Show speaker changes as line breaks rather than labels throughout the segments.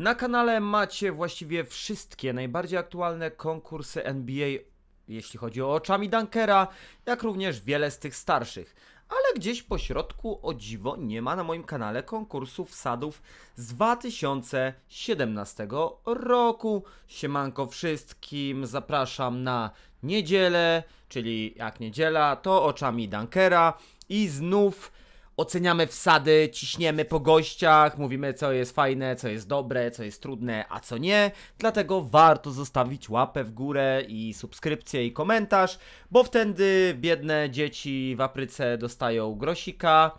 Na kanale macie właściwie wszystkie najbardziej aktualne konkursy NBA, jeśli chodzi o oczami Dunkera, jak również wiele z tych starszych. Ale gdzieś po środku, o dziwo, nie ma na moim kanale konkursów sadów z 2017 roku. Siemanko wszystkim, zapraszam na niedzielę, czyli jak niedziela, to oczami Dunkera i znów oceniamy wsady, ciśniemy po gościach, mówimy co jest fajne, co jest dobre, co jest trudne, a co nie. Dlatego warto zostawić łapę w górę i subskrypcję i komentarz, bo wtedy biedne dzieci w Apryce dostają grosika.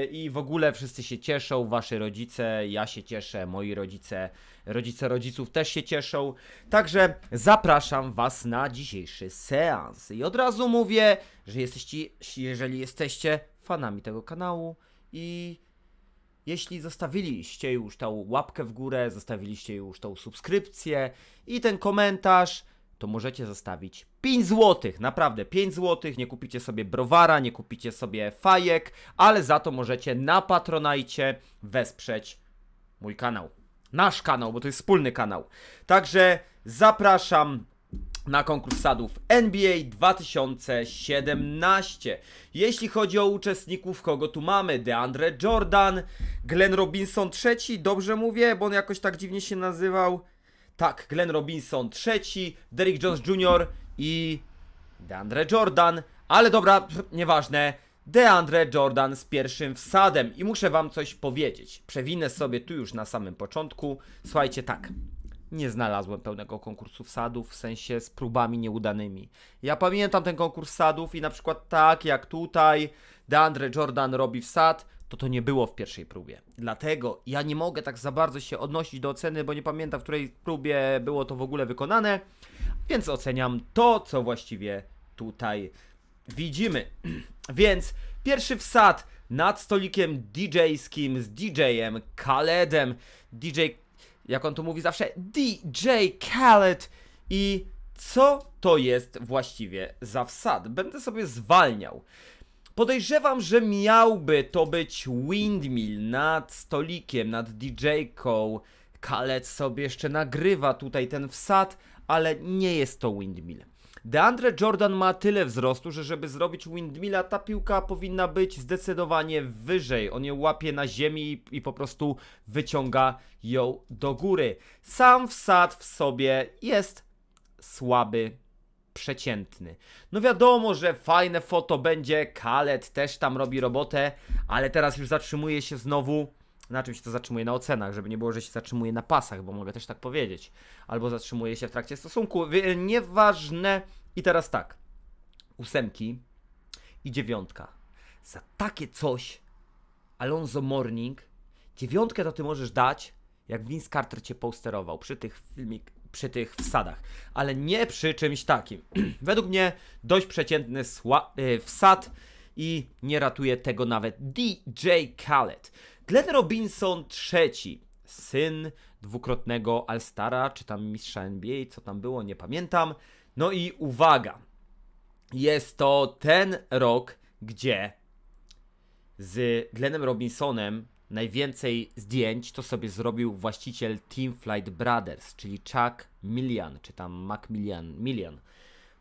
Yy, I w ogóle wszyscy się cieszą, wasze rodzice, ja się cieszę, moi rodzice, rodzice rodziców też się cieszą. Także zapraszam was na dzisiejszy seans. I od razu mówię, że jesteście, jeżeli jesteście fanami tego kanału i jeśli zostawiliście już tą łapkę w górę, zostawiliście już tą subskrypcję i ten komentarz, to możecie zostawić 5 zł, naprawdę 5 zł, nie kupicie sobie browara, nie kupicie sobie fajek, ale za to możecie na Patronajcie wesprzeć mój kanał. Nasz kanał, bo to jest wspólny kanał. Także zapraszam na konkurs sadów NBA 2017. Jeśli chodzi o uczestników, kogo tu mamy? DeAndre Jordan, Glenn Robinson III, dobrze mówię, bo on jakoś tak dziwnie się nazywał. Tak, Glenn Robinson III, Derrick Jones Jr. i DeAndre Jordan, ale dobra, nieważne. DeAndre Jordan z pierwszym wsadem i muszę wam coś powiedzieć. Przewinę sobie tu już na samym początku. Słuchajcie, tak nie znalazłem pełnego konkursu sadów, w sensie z próbami nieudanymi. Ja pamiętam ten konkurs sadów i na przykład tak jak tutaj DeAndre Jordan robi wsad, to to nie było w pierwszej próbie. Dlatego ja nie mogę tak za bardzo się odnosić do oceny, bo nie pamiętam, w której próbie było to w ogóle wykonane, więc oceniam to, co właściwie tutaj widzimy. więc pierwszy wsad nad stolikiem DJ-skim z DJ-em Kaledem, DJ jak on tu mówi zawsze, DJ Khaled i co to jest właściwie za wsad? Będę sobie zwalniał. Podejrzewam, że miałby to być windmill nad stolikiem, nad DJ-ką. sobie jeszcze nagrywa tutaj ten wsad, ale nie jest to windmill. DeAndre Jordan ma tyle wzrostu, że żeby zrobić windmilla, ta piłka powinna być zdecydowanie wyżej. On ją łapie na ziemi i po prostu wyciąga ją do góry. Sam wsad w sobie jest słaby przeciętny. No wiadomo, że fajne foto będzie, Kalet też tam robi robotę, ale teraz już zatrzymuje się znowu na czym się to zatrzymuje, na ocenach, żeby nie było, że się zatrzymuje na pasach, bo mogę też tak powiedzieć, albo zatrzymuje się w trakcie stosunku, e, nieważne. I teraz tak, ósemki i dziewiątka. Za takie coś Alonso Morning, dziewiątkę to ty możesz dać, jak Vince Carter cię posterował przy tych filmik, przy tych wsadach, ale nie przy czymś takim. Według mnie dość przeciętny e, wsad i nie ratuje tego nawet DJ Khaled. Glenn Robinson III, syn dwukrotnego Alstara, czy tam mistrza NBA, co tam było, nie pamiętam. No i uwaga, jest to ten rok, gdzie z Glennem Robinsonem najwięcej zdjęć to sobie zrobił właściciel Team Flight Brothers, czyli Chuck Millian, czy tam Mac Millian, Millian.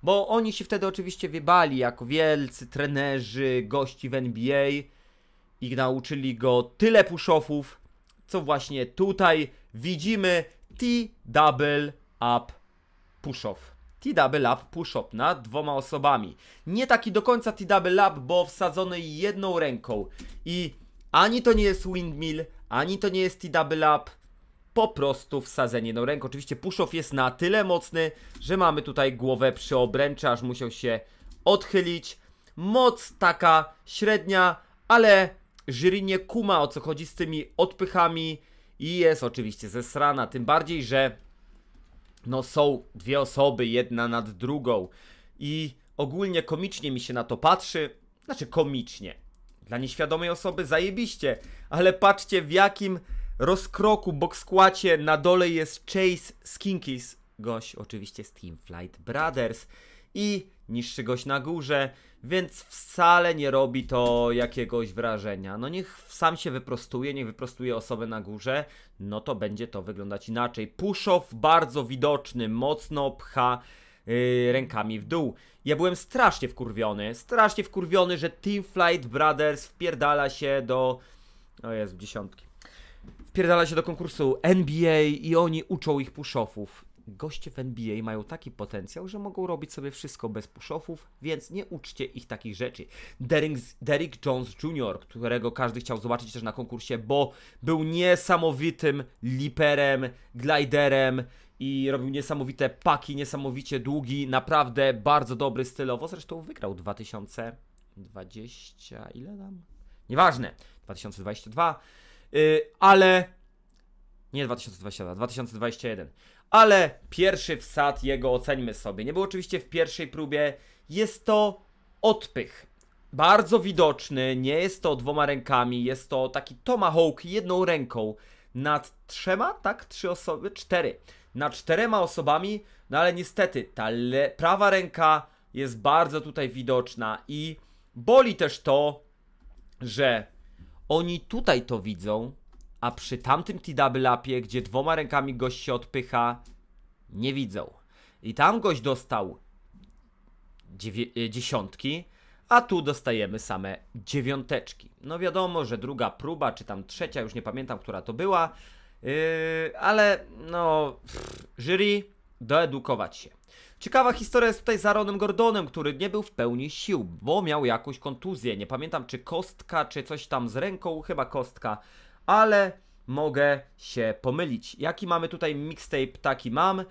Bo oni się wtedy oczywiście wybali jako wielcy trenerzy, gości w NBA, i nauczyli go tyle push-offów, co właśnie tutaj widzimy T-double up push-off. T-double up push off nad dwoma osobami. Nie taki do końca T-double up, bo wsadzony jedną ręką. I ani to nie jest windmill, ani to nie jest T-double up. Po prostu wsadzenie jedną ręką. Oczywiście push-off jest na tyle mocny, że mamy tutaj głowę przy obręczy, aż musiał się odchylić. Moc taka średnia, ale jury nie kuma o co chodzi z tymi odpychami i jest oczywiście zesrana, tym bardziej, że no są dwie osoby, jedna nad drugą i ogólnie komicznie mi się na to patrzy, znaczy komicznie, dla nieświadomej osoby zajebiście, ale patrzcie w jakim rozkroku boxkłacie na dole jest Chase Skinkis, gość oczywiście z Team Flight Brothers i niższy gość na górze, więc wcale nie robi to jakiegoś wrażenia. No niech sam się wyprostuje, niech wyprostuje osobę na górze, no to będzie to wyglądać inaczej. Push-off bardzo widoczny, mocno pcha yy, rękami w dół. Ja byłem strasznie wkurwiony, strasznie wkurwiony, że Team Flight Brothers wpierdala się do... O jest w dziesiątki. Wpierdala się do konkursu NBA i oni uczą ich pushowów goście w NBA mają taki potencjał, że mogą robić sobie wszystko bez push-offów, więc nie uczcie ich takich rzeczy. Derrick Jones Jr., którego każdy chciał zobaczyć też na konkursie, bo był niesamowitym liperem, gliderem i robił niesamowite paki, niesamowicie długi, naprawdę bardzo dobry stylowo. Zresztą wygrał 2020, ile tam? Nieważne, 2022, yy, ale nie 2022, 2021. Ale pierwszy wsad jego ocenimy sobie. Nie był oczywiście w pierwszej próbie. Jest to odpych. Bardzo widoczny, nie jest to dwoma rękami, jest to taki tomahawk jedną ręką nad trzema, tak? Trzy osoby, cztery. Nad czterema osobami, no ale niestety ta prawa ręka jest bardzo tutaj widoczna i boli też to, że oni tutaj to widzą, a przy tamtym t T-double upie gdzie dwoma rękami gość się odpycha, nie widzą. I tam gość dostał e, dziesiątki, a tu dostajemy same dziewiąteczki. No wiadomo, że druga próba, czy tam trzecia, już nie pamiętam, która to była, yy, ale no, pff, jury doedukować się. Ciekawa historia jest tutaj z Aaronem Gordonem, który nie był w pełni sił, bo miał jakąś kontuzję. Nie pamiętam, czy kostka, czy coś tam z ręką, chyba kostka ale mogę się pomylić. Jaki mamy tutaj mixtape, taki mam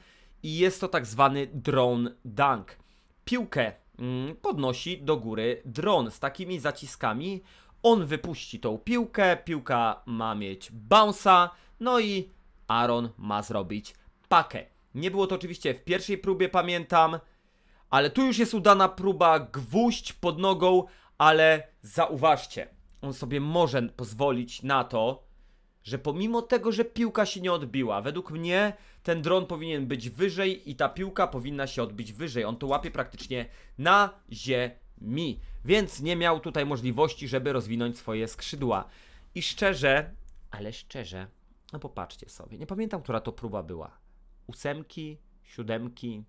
i jest to tak zwany drone dunk. Piłkę mm, podnosi do góry dron z takimi zaciskami. On wypuści tą piłkę, piłka ma mieć bounce'a, no i Aaron ma zrobić pakę. Nie było to oczywiście w pierwszej próbie, pamiętam, ale tu już jest udana próba gwóźdź pod nogą, ale zauważcie, on sobie może pozwolić na to, że pomimo tego, że piłka się nie odbiła, według mnie ten dron powinien być wyżej i ta piłka powinna się odbić wyżej. On to łapie praktycznie na ziemi, więc nie miał tutaj możliwości, żeby rozwinąć swoje skrzydła. I szczerze, ale szczerze, no popatrzcie sobie, nie pamiętam, która to próba była. Ósemki, siódemki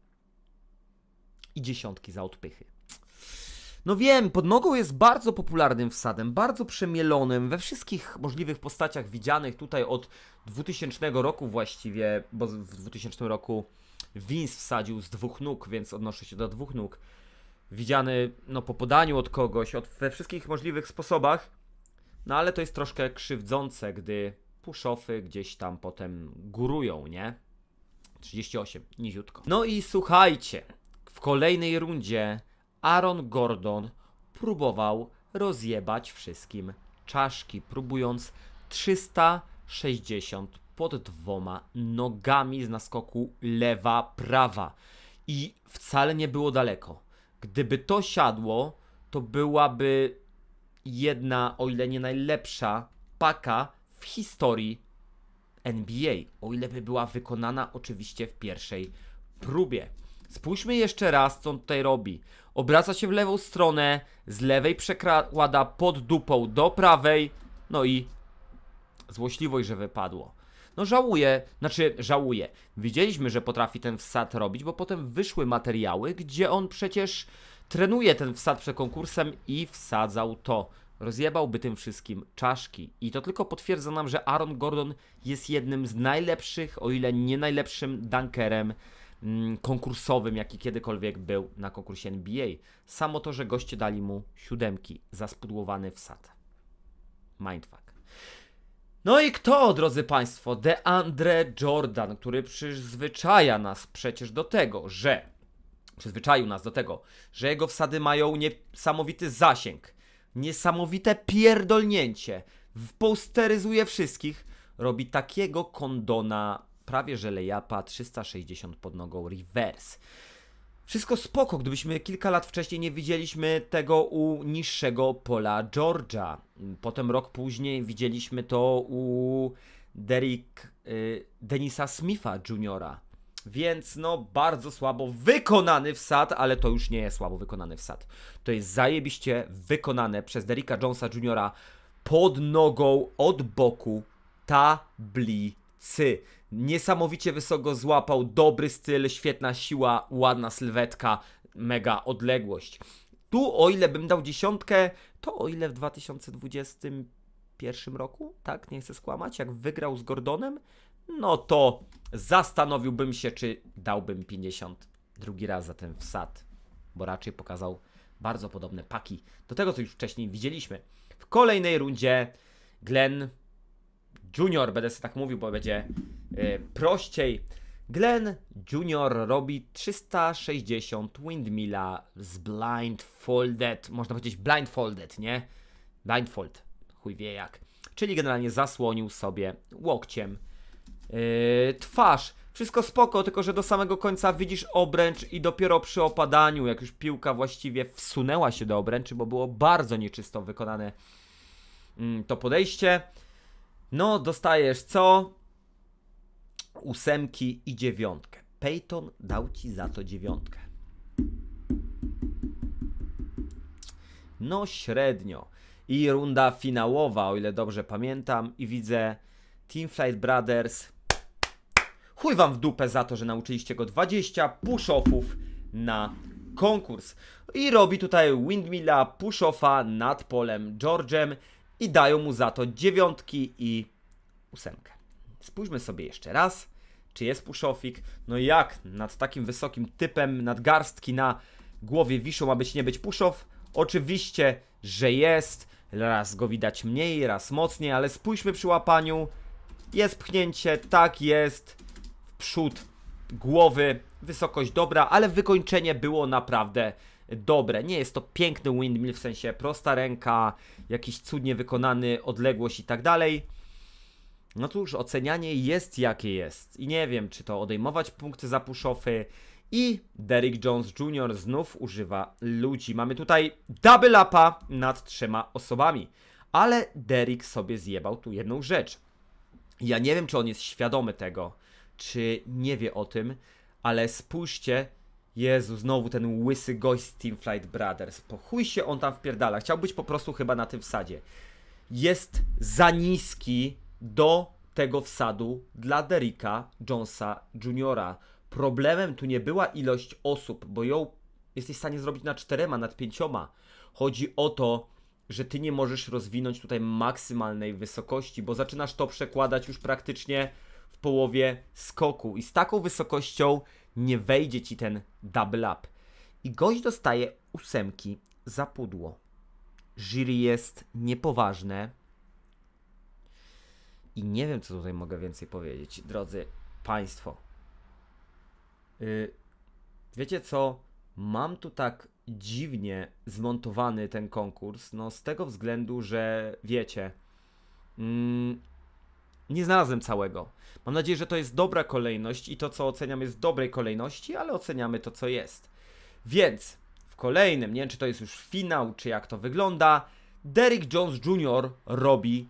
i dziesiątki za odpychy. No wiem, pod nogą jest bardzo popularnym wsadem, bardzo przemielonym, we wszystkich możliwych postaciach widzianych tutaj od 2000 roku właściwie, bo w 2000 roku Vince wsadził z dwóch nóg, więc odnoszę się do dwóch nóg. Widziany no, po podaniu od kogoś, od, we wszystkich możliwych sposobach. No ale to jest troszkę krzywdzące, gdy puszofy gdzieś tam potem górują, nie? 38, niziutko. No i słuchajcie, w kolejnej rundzie Aaron Gordon próbował rozjebać wszystkim czaszki, próbując 360 pod dwoma nogami z naskoku lewa, prawa. I wcale nie było daleko. Gdyby to siadło, to byłaby jedna, o ile nie najlepsza, paka w historii NBA. O ile by była wykonana oczywiście w pierwszej próbie. Spójrzmy jeszcze raz, co on tutaj robi. Obraca się w lewą stronę, z lewej przekłada pod dupą do prawej, no i złośliwość, że wypadło. No żałuję, znaczy żałuję. Widzieliśmy, że potrafi ten wsad robić, bo potem wyszły materiały, gdzie on przecież trenuje ten wsad przed konkursem i wsadzał to. Rozjebałby tym wszystkim czaszki. I to tylko potwierdza nam, że Aaron Gordon jest jednym z najlepszych, o ile nie najlepszym dunkerem Mm, konkursowym, jaki kiedykolwiek był na konkursie NBA. Samo to, że goście dali mu siódemki, spudłowany wsad. Mindfuck. No i kto, drodzy Państwo? DeAndre Jordan, który przyzwyczaja nas przecież do tego, że przyzwyczaił nas do tego, że jego wsady mają niesamowity zasięg, niesamowite pierdolnięcie, posteryzuje wszystkich, robi takiego kondona prawie że lejapa 360 pod nogą reverse. Wszystko spoko, gdybyśmy kilka lat wcześniej nie widzieliśmy tego u niższego pola Georgia. Potem rok później widzieliśmy to u Derrick, y, Denisa Smitha Jr. Więc no bardzo słabo wykonany wsad, ale to już nie jest słabo wykonany wsad. To jest zajebiście wykonane przez Derricka Jonesa Jr. pod nogą od boku tablicy cy. Niesamowicie wysoko złapał, dobry styl, świetna siła, ładna sylwetka, mega odległość. Tu o ile bym dał dziesiątkę, to o ile w 2021 roku, tak, nie chcę skłamać, jak wygrał z Gordonem, no to zastanowiłbym się, czy dałbym 50 drugi raz za ten wsad, bo raczej pokazał bardzo podobne paki do tego, co już wcześniej widzieliśmy. W kolejnej rundzie Glenn Junior, będę sobie tak mówił, bo będzie e, prościej. Glenn Junior robi 360 windmilla z blindfolded, można powiedzieć blindfolded, nie? Blindfold, chuj wie jak. Czyli generalnie zasłonił sobie łokciem yy, twarz. Wszystko spoko, tylko że do samego końca widzisz obręcz i dopiero przy opadaniu, jak już piłka właściwie wsunęła się do obręczy, bo było bardzo nieczysto wykonane mm, to podejście. No, dostajesz co? Ósemki i dziewiątkę. Peyton dał ci za to dziewiątkę. No, średnio. I runda finałowa, o ile dobrze pamiętam, i widzę Team Flight Brothers. Chuj wam w dupę za to, że nauczyliście go 20 push-offów na konkurs. I robi tutaj windmilla push-offa nad polem George'em i dają mu za to dziewiątki i ósemkę. Spójrzmy sobie jeszcze raz, czy jest puszofik. No jak nad takim wysokim typem nadgarstki na głowie wiszą ma być nie być puszow? Oczywiście, że jest. Raz go widać mniej, raz mocniej, ale spójrzmy przy łapaniu. Jest pchnięcie, tak jest. W przód głowy, wysokość dobra, ale wykończenie było naprawdę dobre. Nie jest to piękny windmill w sensie prosta ręka, jakiś cudnie wykonany, odległość i tak dalej. No cóż, ocenianie jest jakie jest. I nie wiem, czy to odejmować punkty za pushofy. I Derrick Jones Jr. znów używa ludzi. Mamy tutaj double upa nad trzema osobami. Ale Derrick sobie zjebał tu jedną rzecz. Ja nie wiem, czy on jest świadomy tego, czy nie wie o tym, ale spójrzcie, Jezu, znowu ten łysy gość z Team Flight Brothers. Pochuj się on tam wpierdala. Chciał być po prostu chyba na tym wsadzie. Jest za niski do tego wsadu dla Derricka Jonesa Jr. Problemem tu nie była ilość osób, bo ją jesteś w stanie zrobić nad czterema, nad pięcioma. Chodzi o to, że ty nie możesz rozwinąć tutaj maksymalnej wysokości, bo zaczynasz to przekładać już praktycznie w połowie skoku. I z taką wysokością nie wejdzie ci ten double up. I gość dostaje ósemki za pudło. Jury jest niepoważne. I nie wiem, co tutaj mogę więcej powiedzieć, drodzy Państwo. Yy, wiecie co? Mam tu tak dziwnie zmontowany ten konkurs. No, z tego względu, że wiecie. Mm, nie znalazłem całego. Mam nadzieję, że to jest dobra kolejność i to, co oceniam, jest dobrej kolejności, ale oceniamy to, co jest. Więc w kolejnym, nie wiem, czy to jest już finał, czy jak to wygląda, Derrick Jones Jr. robi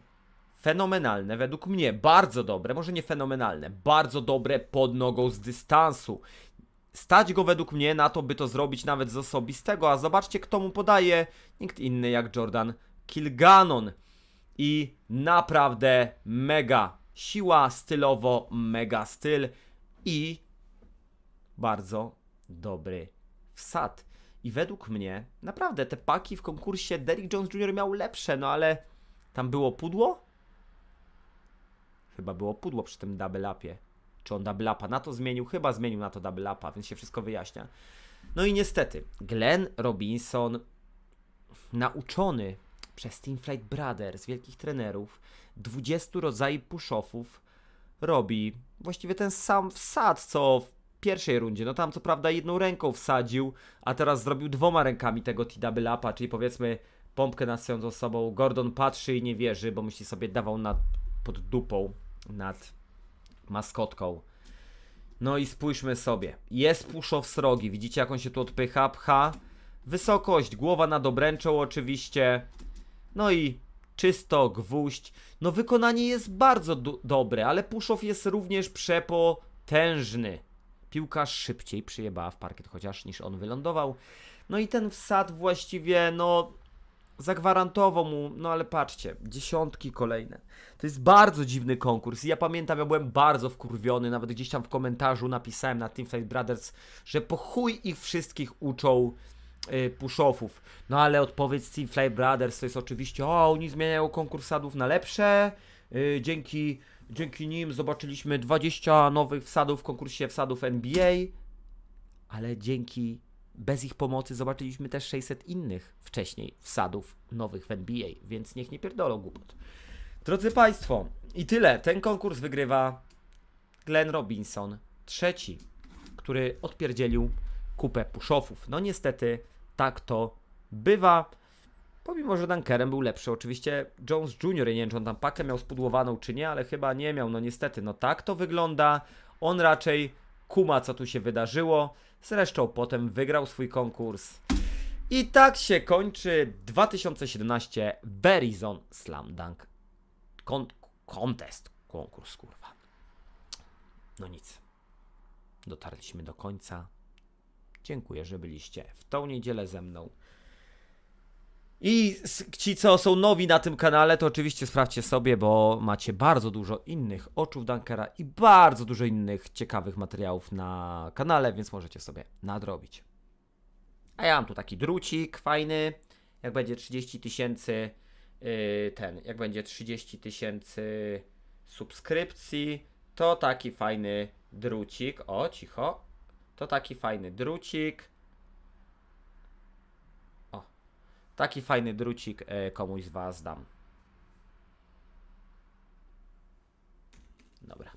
fenomenalne, według mnie bardzo dobre, może nie fenomenalne, bardzo dobre pod nogą z dystansu. Stać go według mnie na to, by to zrobić nawet z osobistego, a zobaczcie, kto mu podaje. Nikt inny jak Jordan Kilganon i naprawdę mega siła, stylowo mega styl i bardzo dobry wsad. I według mnie, naprawdę te paki w konkursie Derrick Jones Jr. miał lepsze, no ale tam było pudło? Chyba było pudło przy tym double upie. Czy on double upa na to zmienił? Chyba zmienił na to double upa, więc się wszystko wyjaśnia. No i niestety, Glenn Robinson, nauczony przez Team Flight Brothers, wielkich trenerów, 20 rodzajów push-offów robi właściwie ten sam wsad, co w pierwszej rundzie. No tam co prawda jedną ręką wsadził, a teraz zrobił dwoma rękami tego T-double czyli powiedzmy pompkę nasującą sobą. Gordon patrzy i nie wierzy, bo myśli sobie dawał nad, pod dupą nad maskotką. No i spójrzmy sobie. Jest puszow srogi. Widzicie jak on się tu odpycha, pcha. Wysokość, głowa nad obręczą oczywiście. No i czysto, gwóźdź. No wykonanie jest bardzo do dobre, ale Puszow jest również przepotężny. Piłka szybciej przyjebała w parkiet chociaż niż on wylądował. No i ten wsad właściwie, no zagwarantował mu, no ale patrzcie, dziesiątki kolejne. To jest bardzo dziwny konkurs. Ja pamiętam, ja byłem bardzo wkurwiony, nawet gdzieś tam w komentarzu napisałem na Team Fight Brothers, że po chuj ich wszystkich uczą Y, push-offów. No ale odpowiedź Steve Fly Brothers to jest oczywiście, o, oni zmieniają konkurs sadów na lepsze, y, dzięki, dzięki nim zobaczyliśmy 20 nowych wsadów w konkursie wsadów NBA, ale dzięki, bez ich pomocy zobaczyliśmy też 600 innych wcześniej wsadów nowych w NBA, więc niech nie pierdolą głupot. Drodzy Państwo, i tyle. Ten konkurs wygrywa Glenn Robinson, trzeci, który odpierdzielił kupę push-offów. No niestety tak to bywa. Pomimo, że Dunkerem był lepszy. Oczywiście Jones Jr. nie wiem, czy on tam pakę miał spudłowaną, czy nie, ale chyba nie miał. No niestety, no tak to wygląda. On raczej kuma, co tu się wydarzyło. Zresztą potem wygrał swój konkurs. I tak się kończy 2017 Verizon Slam Dunk Kon Contest. Konkurs, kurwa. No nic. Dotarliśmy do końca. Dziękuję, że byliście w tą niedzielę ze mną. I ci, co są nowi na tym kanale, to oczywiście sprawdźcie sobie, bo macie bardzo dużo innych oczów Dunkera i bardzo dużo innych ciekawych materiałów na kanale, więc możecie sobie nadrobić. A ja mam tu taki drucik fajny. Jak będzie 30 tysięcy yy, ten, jak będzie 30 tysięcy subskrypcji, to taki fajny drucik. O, cicho. To taki fajny drucik. O, taki fajny drucik e, komuś z Was dam. Dobra.